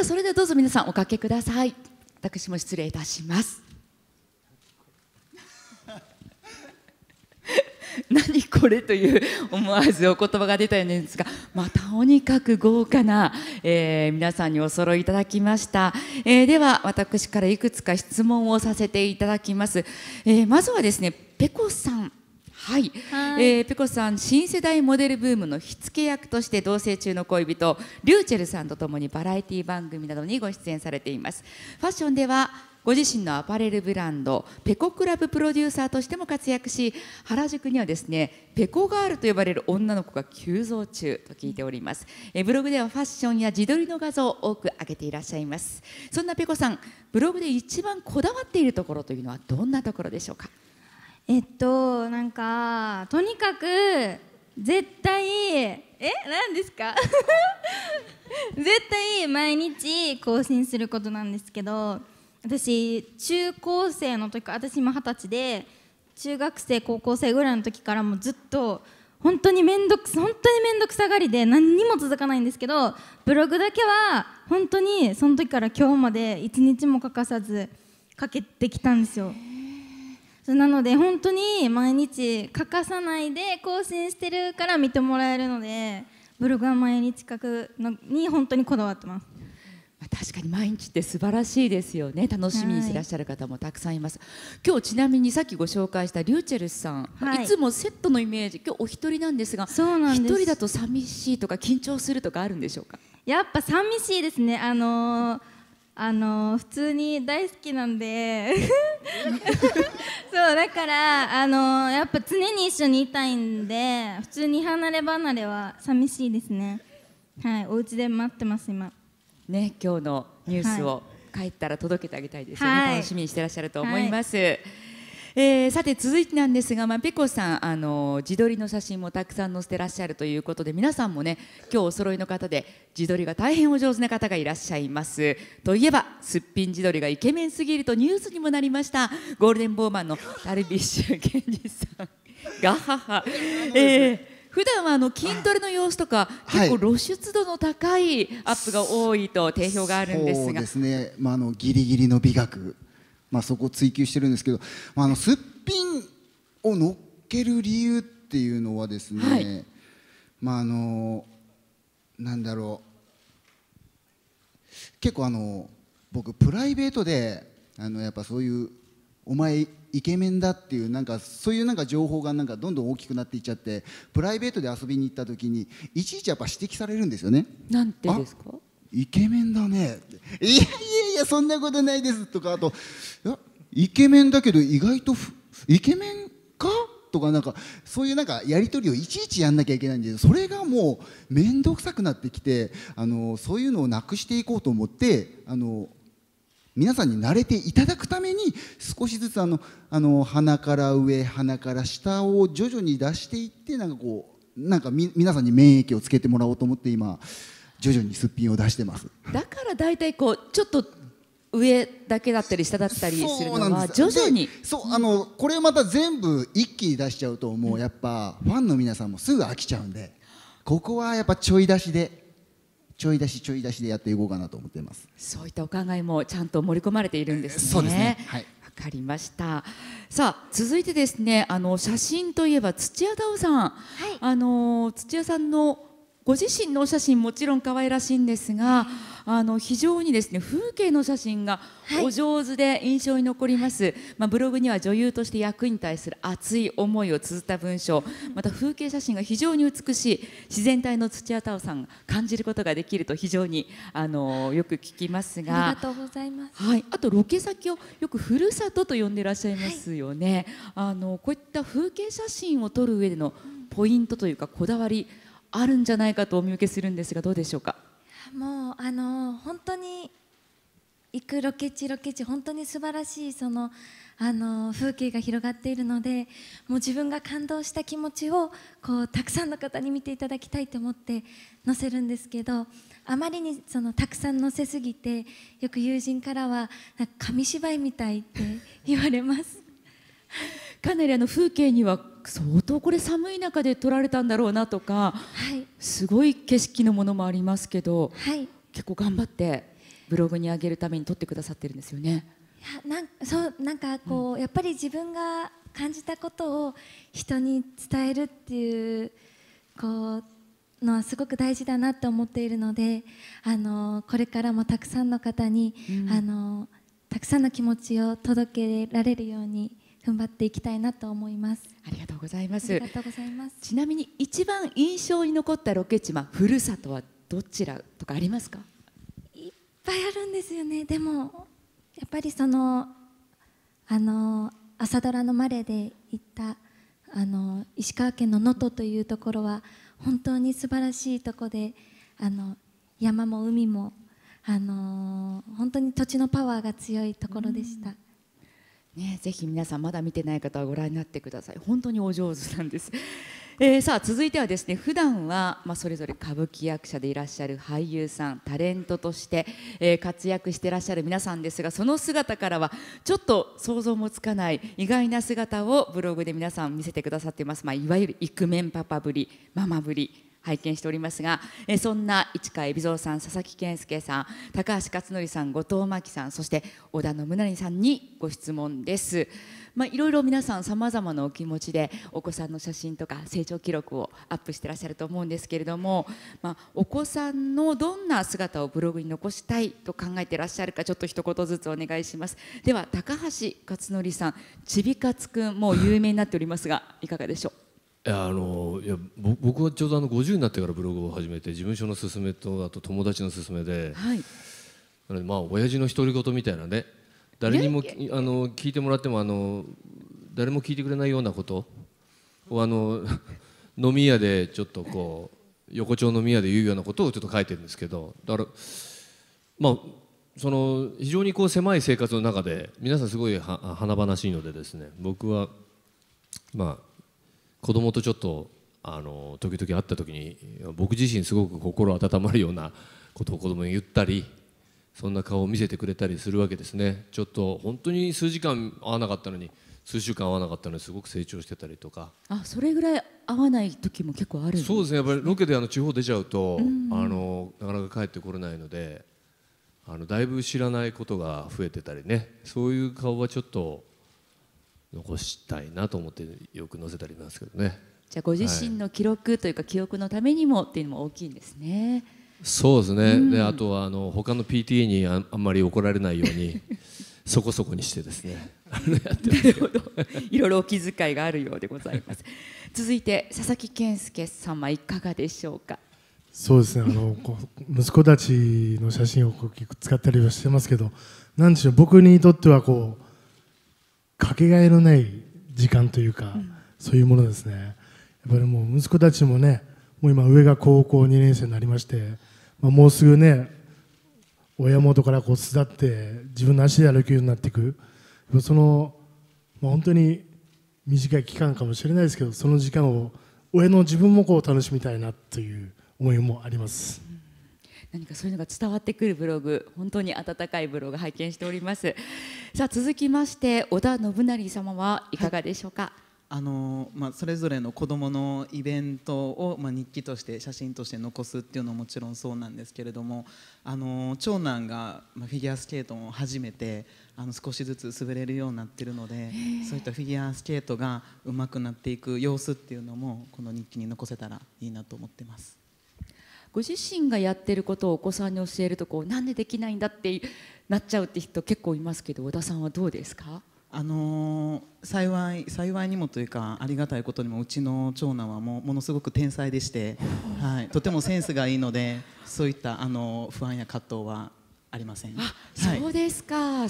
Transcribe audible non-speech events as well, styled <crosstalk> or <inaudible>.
あそれではどうぞ皆さんおかけください私も失礼いたします <laughs> 何これという思わずお言葉が出たようですがまたとにかく豪華な、えー、皆さんにお揃いいただきました、えー、では私からいくつか質問をさせていただきます、えー、まずはですねペコさんはい、はえー、ペコさん新世代モデルブームの火付け役として同棲中の恋人リューチェルさんとともにバラエティ番組などにご出演されていますファッションではご自身のアパレルブランドペコクラブプロデューサーとしても活躍し原宿にはですねペコガールと呼ばれる女の子が急増中と聞いておりますえブログではファッションや自撮りの画像を多く上げていらっしゃいますそんなペコさんブログで一番こだわっているところというのはどんなところでしょうかえっとなんかとにかく絶対えんですか <laughs> 絶対毎日更新することなんですけど私中高生の時私今二十歳で中学生高校生ぐらいの時からもうずっと本当に面倒く本当に面倒くさがりで何にも続かないんですけどブログだけは本当にその時から今日まで一日も欠かさずかけてきたんですよ。なので本当に毎日欠かさないで更新してるから見てもらえるのでブログは毎日書くのに本当にこだわってます。確かに毎日って素晴らしいですよね楽しみにしてらっしゃる方もたくさんいます、はい、今日ちなみにさっきご紹介したリューチェルさん、はい、いつもセットのイメージ今日お一人なんですが一人だと寂しいとか緊張するとかあるんでしょうかやっぱ寂しいですねあのーあの普通に大好きなんで <laughs> そうだからあのやっぱ常に一緒にいたいんで普通に離れ離れは寂しいですねはいお家で待ってます今ね今日のニュースを、帰ったら届けてあげたいですよね、はい、楽しみにしてらっしゃると思います、はいえー、さて続いてなんですが、まあ、ペコさんあの自撮りの写真もたくさん載せてらっしゃるということで皆さんもね今日お揃いの方で自撮りが大変お上手な方がいらっしゃいますといえばすっぴん自撮りがイケメンすぎるとニュースにもなりましたゴールデンボーマンのダルビッシュ健二さんがはは、え普段はあの筋トレの様子とか、結構露出度の高いアップが多いと定評があるんですが、そうですね、まあ、あのギリギリの美学まあ、そこを追求してるんですけど、まあ、あのすっぴんを乗っける理由っていうのはですね、はい、まああのなんだろう結構あの僕プライベートであのやっぱそういうお前イケメンだっていうなんかそういうなんか情報がなんかどんどん大きくなっていっちゃってプライベートで遊びに行った時にいちいちやっぱ指摘されるんですよね。なんてですかイケメンだねいややそんなことないです」とかあと「イケメンだけど意外とイケメンか?」とかなんかそういうなんかやり取りをいちいちやんなきゃいけないんでそれがもう面倒くさくなってきてあのそういうのをなくしていこうと思ってあの皆さんに慣れていただくために少しずつあのあの鼻から上鼻から下を徐々に出していってなんかこうなんか皆さんに免疫をつけてもらおうと思って今徐々にすっぴんを出してます。<laughs> だから大体こうちょっと上だけだったり下だったりするのは徐々にそうあのこれまた全部一気に出しちゃうともうやっぱファンの皆さんもすぐ飽きちゃうんでここはやっぱちょい出しでちょい出しちょい出しでやっていこうかなと思っていますそういったお考えもちゃんと盛り込まれているんですね、えー、そうですねはいわかりましたさあ続いてですねあの写真といえば土屋太鳳さん、はい、あの土屋さんのご自身のお写真もちろん可愛らしいんですがあの非常にですね風景の写真がお上手で印象に残ります、はい、まあ、ブログには女優として役に対する熱い思いを綴った文章また風景写真が非常に美しい自然体の土屋太鳳さんが感じることができると非常にあのよく聞きますがありがとうございます、はい、あとロケ先をよくふるさとと呼んでいらっしゃいますよね、はい、あのこういった風景写真を撮る上でのポイントというかこだわりあるんじゃないかとお見受けするんですがどうでしょうかもうあの本当に行くロケ地ロケ地本当に素晴らしいそのあの風景が広がっているのでもう自分が感動した気持ちをこうたくさんの方に見ていただきたいと思って載せるんですけどあまりにそのたくさん載せすぎてよく友人からはなんか紙芝居みたいって言われます。<laughs> かなりあの風景には相当これ寒い中で撮られたんだろうなとか、はい、すごい景色のものもありますけど、はい、結構頑張ってブログに上げるために撮ってくださってるんですよね。いやなんそうなんかこう、うん、やっぱり自分が感じたことを人に伝えるっていうこうのはすごく大事だなと思っているのであのこれからもたくさんの方に、うん、あのたくさんの気持ちを届けられるように頑張っていきたいなと思いますありがとうございますありがとうございますちなみに一番印象に残ったロケ地まふるさとはどちらとかありますかいっぱいあるんですよねでもやっぱりそのあの朝ドラのマレーで行ったあの石川県の能登というところは本当に素晴らしいとこであの山も海もあの本当に土地のパワーが強いところでした。うんね、ぜひ皆さんまだ見てない方はご覧になってください本当にお上手なんです、えー、さあ続いてはですね普段はまあ、それぞれ歌舞伎役者でいらっしゃる俳優さんタレントとして、え活躍してらっしゃる皆さんですがその姿からはちょっと想像もつかない意外な姿をブログで皆さん見せてくださっています、まあ、いわゆるイクメンパパぶりママぶり拝見しておりますが、えそんな市川海老蔵さん佐々木健介さん高橋克典さん後藤真希さんそして織田信成さんにご質問です。まあ、いろいろ皆さんさまざまなお気持ちでお子さんの写真とか成長記録をアップしてらっしゃると思うんですけれども、まあ、お子さんのどんな姿をブログに残したいと考えてらっしゃるかちょっと一言ずつお願いしますでは高橋克典さんちびかつくんもう有名になっておりますがいかがでしょうあのいや僕はちょうどあの50になってからブログを始めて事務所の勧めとあと友達の勧めで、はい、のまあ親父の独り言みたいなね誰にもあの聞いてもらってもあの誰も聞いてくれないようなことをあの <laughs> 飲み屋でちょっとこう横丁飲み屋で言うようなことをちょっと書いてるんですけどだからまあその非常にこう狭い生活の中で皆さんすごい華々しいのでですね僕はまあ子供とちょっとあの時々会った時に僕自身すごく心温まるようなことを子供に言ったりそんな顔を見せてくれたりするわけですねちょっと本当に数時間会わなかったのに数週間会わなかったのにすごく成長してたりとかあそれぐらい会わない時も結構あるんです、ね、そうですねやっぱりロケであの地方出ちゃうと、うあのなかなか帰ってこれないのであのだいぶ知らないことが増えてたりねそういう顔はちょっと残したいなと思ってよく載せたりなんですけどね。じゃあご自身の記録というか、記憶のためにもっていうのも大きいんですね。そうですね、うん、であとはあの他の PTA にああんまり怒られないように <laughs> そこそこにしてですねなるほどいろいろお気遣いがあるようでございます続いて佐々木健介様いかがでしょうかそうですねあの息子たちの写真をこう使ったりはしてますけど何でしょう僕にとってはこうかけがえのない時間というか、うん、そういうものですねぱりもう息子たちもねもう今上が高校2年生になりまして、まあ、もうすぐね親元からこう巣立って自分の足で歩くようになっていくその、まあ、本当に短い期間かもしれないですけどその時間を親の自分もこう楽しみたいなという思いもあります。何かそういうのが伝わってくるブログ本当に温かいブログ拝見しておりますさあ続きまして織田信成様はいかがでしょうか、はいあのまあ、それぞれの子どものイベントを、まあ、日記として写真として残すっていうのはもちろんそうなんですけれどもあの長男がフィギュアスケートを始めてあの少しずつ滑れるようになってるのでそういったフィギュアスケートが上手くなっていく様子っていうのもこの日記に残せたらいいなと思ってます。ご自身がやってることをお子さんに教えるとこう <laughs> なんでできないんだってなっちゃうって人結構いますけど小田さんはどうですかあの幸い幸いにもというかありがたいことにもうちの長男はもうものすごく天才でして、<laughs> はい、とてもセンスがいいのでそういったあの不安や葛藤はありません。あ、はい、そうですか。